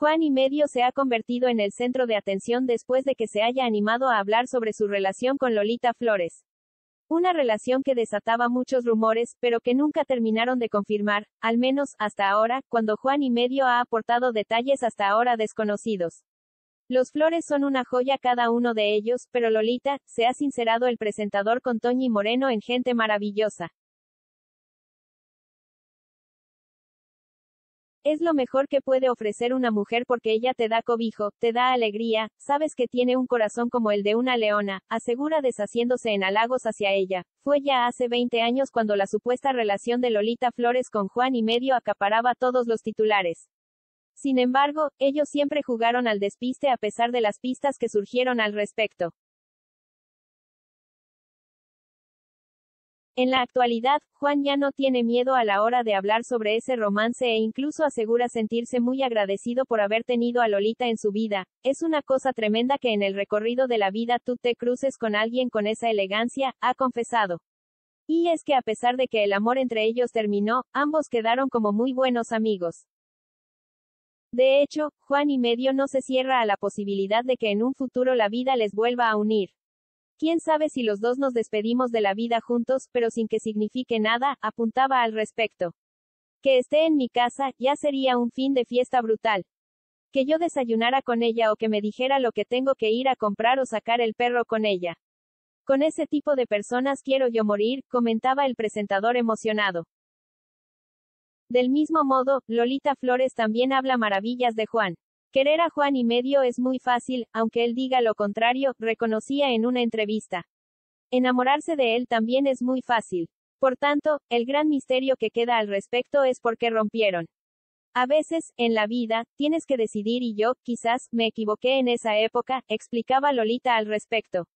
Juan y medio se ha convertido en el centro de atención después de que se haya animado a hablar sobre su relación con Lolita Flores. Una relación que desataba muchos rumores, pero que nunca terminaron de confirmar, al menos hasta ahora, cuando Juan y medio ha aportado detalles hasta ahora desconocidos. Los flores son una joya cada uno de ellos, pero Lolita, se ha sincerado el presentador con Toñi Moreno en Gente Maravillosa. Es lo mejor que puede ofrecer una mujer porque ella te da cobijo, te da alegría, sabes que tiene un corazón como el de una leona, asegura deshaciéndose en halagos hacia ella. Fue ya hace 20 años cuando la supuesta relación de Lolita Flores con Juan y medio acaparaba todos los titulares. Sin embargo, ellos siempre jugaron al despiste a pesar de las pistas que surgieron al respecto. En la actualidad, Juan ya no tiene miedo a la hora de hablar sobre ese romance e incluso asegura sentirse muy agradecido por haber tenido a Lolita en su vida. Es una cosa tremenda que en el recorrido de la vida tú te cruces con alguien con esa elegancia, ha confesado. Y es que a pesar de que el amor entre ellos terminó, ambos quedaron como muy buenos amigos. De hecho, Juan y medio no se cierra a la posibilidad de que en un futuro la vida les vuelva a unir. Quién sabe si los dos nos despedimos de la vida juntos, pero sin que signifique nada, apuntaba al respecto. Que esté en mi casa, ya sería un fin de fiesta brutal. Que yo desayunara con ella o que me dijera lo que tengo que ir a comprar o sacar el perro con ella. Con ese tipo de personas quiero yo morir, comentaba el presentador emocionado. Del mismo modo, Lolita Flores también habla maravillas de Juan. Querer a Juan y medio es muy fácil, aunque él diga lo contrario, reconocía en una entrevista. Enamorarse de él también es muy fácil. Por tanto, el gran misterio que queda al respecto es por qué rompieron. A veces, en la vida, tienes que decidir y yo, quizás, me equivoqué en esa época, explicaba Lolita al respecto.